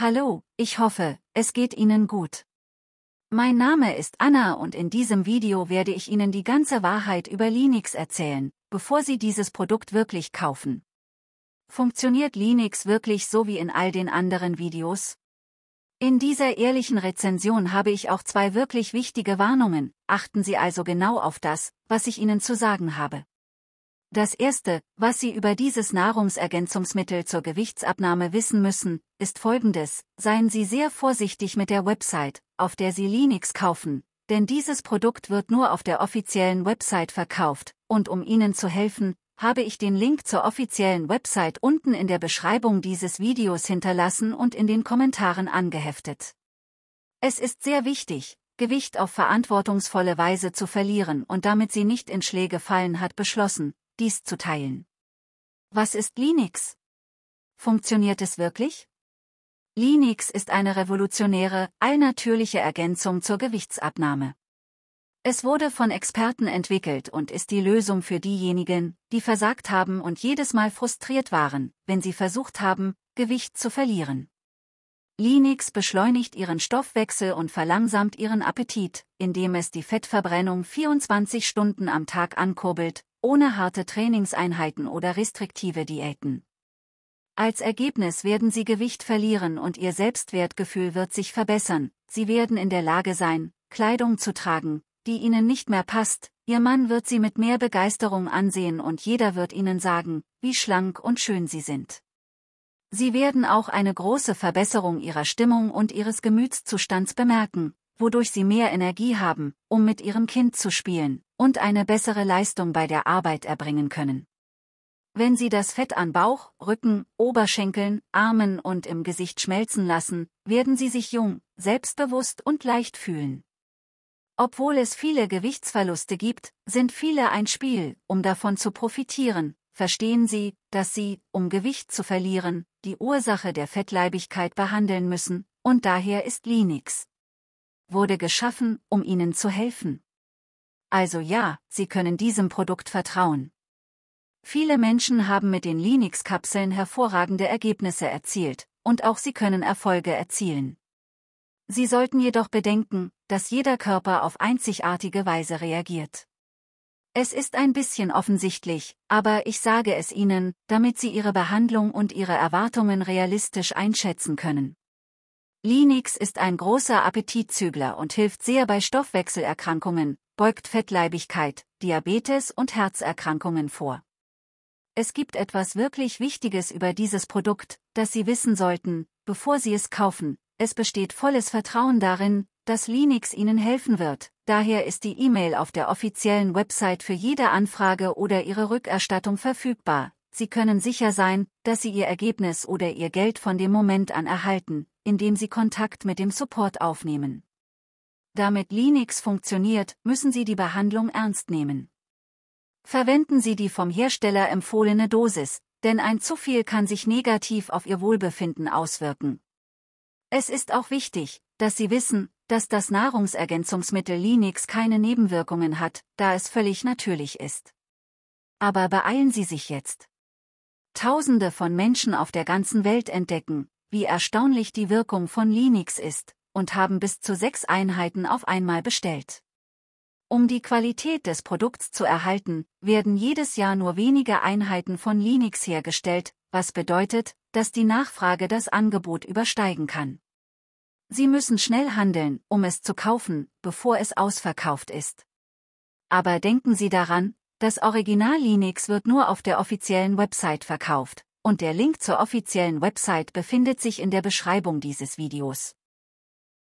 Hallo, ich hoffe, es geht Ihnen gut. Mein Name ist Anna und in diesem Video werde ich Ihnen die ganze Wahrheit über Linux erzählen, bevor Sie dieses Produkt wirklich kaufen. Funktioniert Linux wirklich so wie in all den anderen Videos? In dieser ehrlichen Rezension habe ich auch zwei wirklich wichtige Warnungen, achten Sie also genau auf das, was ich Ihnen zu sagen habe. Das Erste, was Sie über dieses Nahrungsergänzungsmittel zur Gewichtsabnahme wissen müssen, ist Folgendes, seien Sie sehr vorsichtig mit der Website, auf der Sie Linux kaufen, denn dieses Produkt wird nur auf der offiziellen Website verkauft, und um Ihnen zu helfen, habe ich den Link zur offiziellen Website unten in der Beschreibung dieses Videos hinterlassen und in den Kommentaren angeheftet. Es ist sehr wichtig, Gewicht auf verantwortungsvolle Weise zu verlieren und damit sie nicht in Schläge fallen hat beschlossen, dies zu teilen. Was ist Linux? Funktioniert es wirklich? Linux ist eine revolutionäre, allnatürliche Ergänzung zur Gewichtsabnahme. Es wurde von Experten entwickelt und ist die Lösung für diejenigen, die versagt haben und jedes Mal frustriert waren, wenn sie versucht haben, Gewicht zu verlieren. Linux beschleunigt ihren Stoffwechsel und verlangsamt ihren Appetit, indem es die Fettverbrennung 24 Stunden am Tag ankurbelt, ohne harte Trainingseinheiten oder restriktive Diäten. Als Ergebnis werden sie Gewicht verlieren und ihr Selbstwertgefühl wird sich verbessern, sie werden in der Lage sein, Kleidung zu tragen, die ihnen nicht mehr passt, ihr Mann wird sie mit mehr Begeisterung ansehen und jeder wird ihnen sagen, wie schlank und schön sie sind. Sie werden auch eine große Verbesserung ihrer Stimmung und ihres Gemütszustands bemerken, wodurch sie mehr Energie haben, um mit ihrem Kind zu spielen und eine bessere Leistung bei der Arbeit erbringen können. Wenn sie das Fett an Bauch, Rücken, Oberschenkeln, Armen und im Gesicht schmelzen lassen, werden sie sich jung, selbstbewusst und leicht fühlen. Obwohl es viele Gewichtsverluste gibt, sind viele ein Spiel, um davon zu profitieren, verstehen sie, dass sie, um Gewicht zu verlieren, die Ursache der Fettleibigkeit behandeln müssen, und daher ist Linux, wurde geschaffen, um Ihnen zu helfen. Also ja, Sie können diesem Produkt vertrauen. Viele Menschen haben mit den Linux-Kapseln hervorragende Ergebnisse erzielt, und auch sie können Erfolge erzielen. Sie sollten jedoch bedenken, dass jeder Körper auf einzigartige Weise reagiert. Es ist ein bisschen offensichtlich, aber ich sage es Ihnen, damit Sie Ihre Behandlung und Ihre Erwartungen realistisch einschätzen können. Linux ist ein großer Appetitzügler und hilft sehr bei Stoffwechselerkrankungen, beugt Fettleibigkeit, Diabetes und Herzerkrankungen vor. Es gibt etwas wirklich Wichtiges über dieses Produkt, das Sie wissen sollten, bevor Sie es kaufen. Es besteht volles Vertrauen darin, dass Linux Ihnen helfen wird. Daher ist die E-Mail auf der offiziellen Website für jede Anfrage oder Ihre Rückerstattung verfügbar. Sie können sicher sein, dass Sie Ihr Ergebnis oder Ihr Geld von dem Moment an erhalten, indem Sie Kontakt mit dem Support aufnehmen. Damit Linux funktioniert, müssen Sie die Behandlung ernst nehmen. Verwenden Sie die vom Hersteller empfohlene Dosis, denn ein zu viel kann sich negativ auf Ihr Wohlbefinden auswirken. Es ist auch wichtig, dass Sie wissen, dass das Nahrungsergänzungsmittel Linux keine Nebenwirkungen hat, da es völlig natürlich ist. Aber beeilen Sie sich jetzt. Tausende von Menschen auf der ganzen Welt entdecken, wie erstaunlich die Wirkung von Linux ist, und haben bis zu sechs Einheiten auf einmal bestellt. Um die Qualität des Produkts zu erhalten, werden jedes Jahr nur wenige Einheiten von Linux hergestellt, was bedeutet, dass die Nachfrage das Angebot übersteigen kann. Sie müssen schnell handeln, um es zu kaufen, bevor es ausverkauft ist. Aber denken Sie daran, das Original Linux wird nur auf der offiziellen Website verkauft, und der Link zur offiziellen Website befindet sich in der Beschreibung dieses Videos.